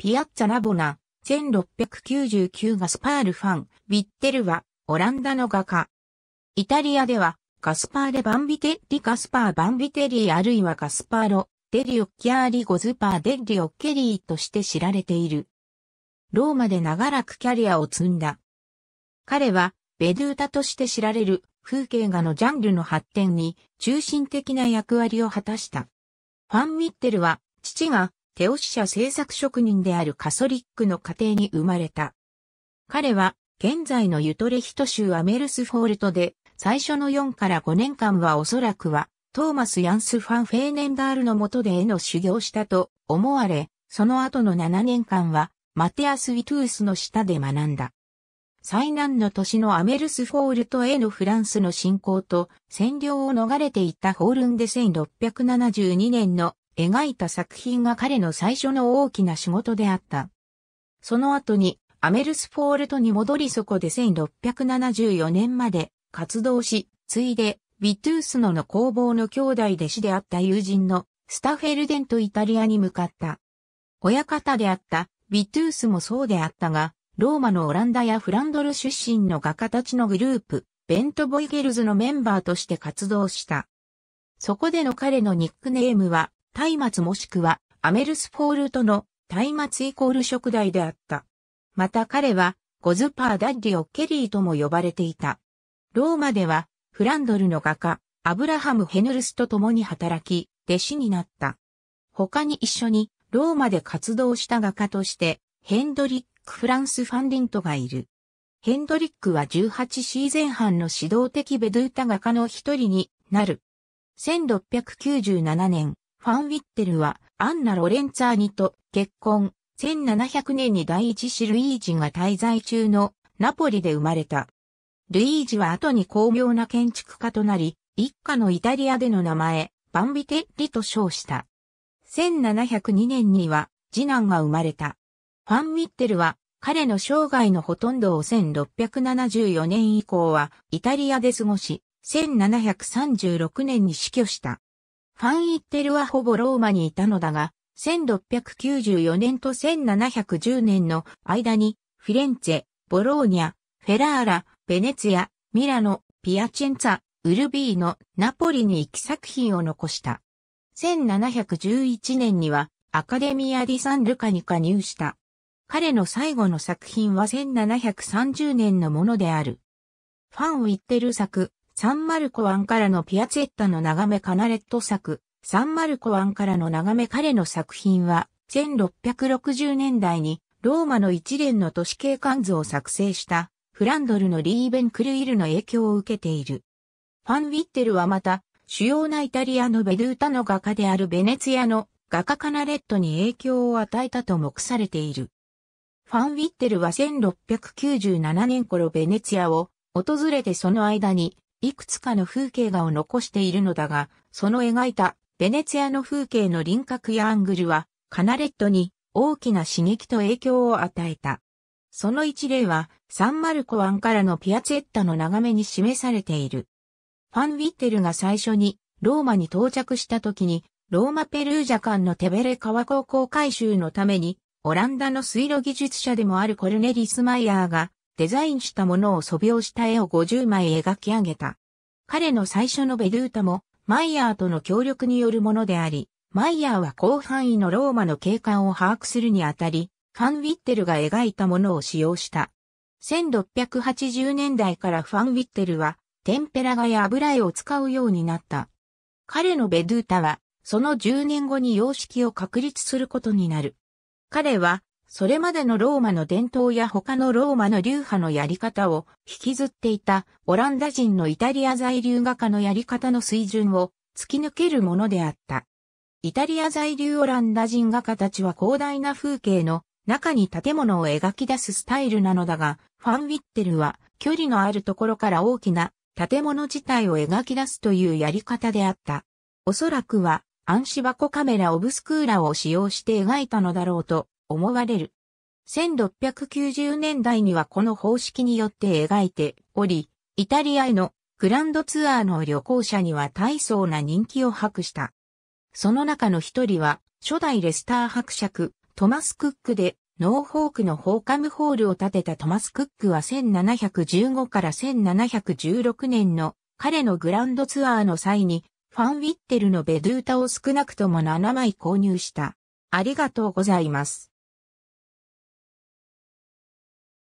ピアッツァ・ラボナ、1699ガスパール・ファン、ヴィッテルは、オランダの画家。イタリアでは、ガスパーレ・バンビテッリ・ガスパー・バンビテリーあるいはガスパーロ、デリオッキャーリ・ゴズパー・デリオッケリーとして知られている。ローマで長らくキャリアを積んだ。彼は、ベドゥータとして知られる風景画のジャンルの発展に中心的な役割を果たした。ファン・ウィッテルは、父が手押し社製作職人であるカソリックの家庭に生まれた。彼は、現在のユトレヒト州アメルスフォールトで、最初の4から5年間はおそらくは、トーマス・ヤンス・ファン・フェーネンダールの下で絵の修行したと思われ、その後の7年間は、マテアス・ウィトゥースの下で学んだ。最難の年のアメルスフォールトへのフランスの侵攻と占領を逃れていたホールンで1672年の描いた作品が彼の最初の大きな仕事であった。その後にアメルスフォールトに戻りそこで1674年まで活動し、ついでビトゥースノの工房の兄弟弟子であった友人のスタフェルデンとイタリアに向かった。親方であったビトゥースもそうであったが、ローマのオランダやフランドル出身の画家たちのグループ、ベント・ボイゲルズのメンバーとして活動した。そこでの彼のニックネームは、松明もしくはアメルスフォールとの松明イコール食材であった。また彼はゴズパーダッディオ・ケリーとも呼ばれていた。ローマではフランドルの画家、アブラハム・ヘヌルスと共に働き、弟子になった。他に一緒にローマで活動した画家として、ヘンドリック・フランス・ファンディントがいる。ヘンドリックは1 8ズン半の指導的ベドゥータ画家の一人になる。1697年、ファン・ウィッテルはアンナ・ロレンツァーニと結婚。1700年に第一子ルイージが滞在中のナポリで生まれた。ルイージは後に巧妙な建築家となり、一家のイタリアでの名前、バンビテッリと称した。1702年には次男が生まれた。ファン・ウィッテルは彼の生涯のほとんどを1674年以降はイタリアで過ごし、1736年に死去した。ファン・イッテルはほぼローマにいたのだが、1694年と1710年の間に、フィレンツェ、ボローニャ、フェラーラ、ベネツィア、ミラノ、ピアチェンツァ、ウルビーノ、ナポリに行き作品を残した。1711年にはアカデミア・ディ・サン・ルカに加入した。彼の最後の作品は1730年のものである。ファン・ウィッテル作、サンマルコ湾からのピアツェッタの眺めカナレット作、サンマルコ湾からの眺め彼の作品は、1660年代にローマの一連の都市景観図を作成したフランドルのリーベン・クルイルの影響を受けている。ファン・ウィッテルはまた、主要なイタリアのベドゥータの画家であるベネツィアの画家カナレットに影響を与えたと目されている。ファン・ウィッテルは1697年頃ベネツィアを訪れてその間にいくつかの風景画を残しているのだが、その描いたベネツィアの風景の輪郭やアングルは、カナレットに大きな刺激と影響を与えた。その一例は、サンマルコ湾からのピアツェッタの眺めに示されている。ファン・ウィッテルが最初にローマに到着した時に、ローマ・ペルージャ間のテベレ川高校改修のために、オランダの水路技術者でもあるコルネリス・マイヤーがデザインしたものを素描した絵を50枚描き上げた。彼の最初のベドゥータも、マイヤーとの協力によるものであり、マイヤーは広範囲のローマの景観を把握するにあたり、ファン・ウィッテルが描いたものを使用した。1680年代からファン・ウィッテルは、テンペラ画や油絵を使うようになった。彼のベドゥータは、その10年後に様式を確立することになる。彼は、それまでのローマの伝統や他のローマの流派のやり方を引きずっていたオランダ人のイタリア在留画家のやり方の水準を突き抜けるものであった。イタリア在留オランダ人画家たちは広大な風景の中に建物を描き出すスタイルなのだが、ファン・ウィッテルは距離のあるところから大きな建物自体を描き出すというやり方であった。おそらくは暗視箱カメラオブスクーラを使用して描いたのだろうと思われる。1690年代にはこの方式によって描いており、イタリアへのグランドツアーの旅行者には大層な人気を博した。その中の一人は、初代レスター伯爵、トマス・クックで、ノーホークのホーカムホールを建てたトマス・クックは1715から1716年の彼のグランドツアーの際に、ファン・ウィッテルのベドゥータを少なくとも7枚購入した。ありがとうございます。